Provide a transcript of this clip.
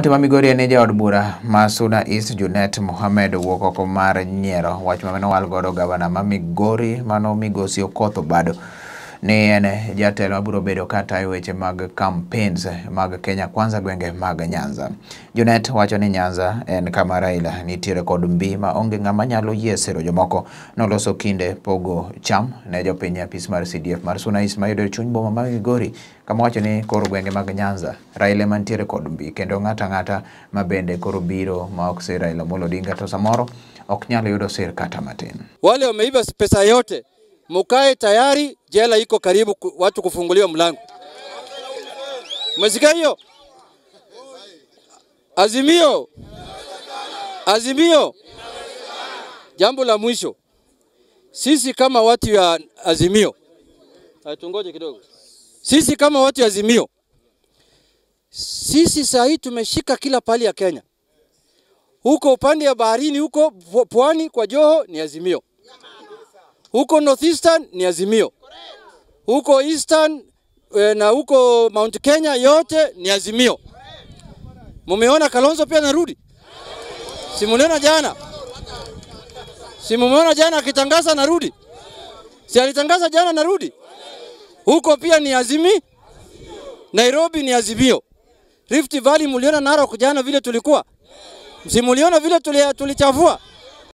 Wach ma Migori ne jaod bura ma Suna East Junet Mohamed wuok oko mar nyiero wach ma nowal godo gavana ma Migori mano Migosi Okoth Obado. ni en jatelo mabiro bedo katayo weche mag campaigns mag Kenya Kwanza gwenge mag Nyanza. Junet wacho ni Nyanza en kama Raila nitiere kod mbi ma onge ng'ama nyalo yie sero jomoko noloso kinde pogo cham ne jopiny e apis mar CDF mar Suna Ismail chuny boma ma Migori kama wacho ni koro gwenge mag Nyanza Raila mantiere kod mbi kendo ng'ata ng'ata ma bende koro biro ma ok si Raila Amolo Odinga to samoro ok nyal yudo sir kata matin. Wale wameiba pesa yote mukae tayari, jela iko karibu watu kufunguliwa mlango. Umesikia hiyo? Azimio, azimio. Jambo la mwisho, sisi kama watu ya Azimio, tungoje kidogo. Sisi kama watu ya Azimio, sisi saa hii tumeshika kila pali ya Kenya, huko upande ya baharini, huko pwani kwa Joho ni Azimio. Huko northeastern ni Azimio, huko eastern eh, na huko Mount Kenya yote ni Azimio. Mumeona Kalonzo pia narudi, simuliona jana, simumeona jana akitangaza narudi, si alitangaza jana narudi. Huko pia ni Azimi, Nairobi ni Azimio, Rift Valley muliona Narok jana vile tulikuwa, simuliona vile tulichafua tuli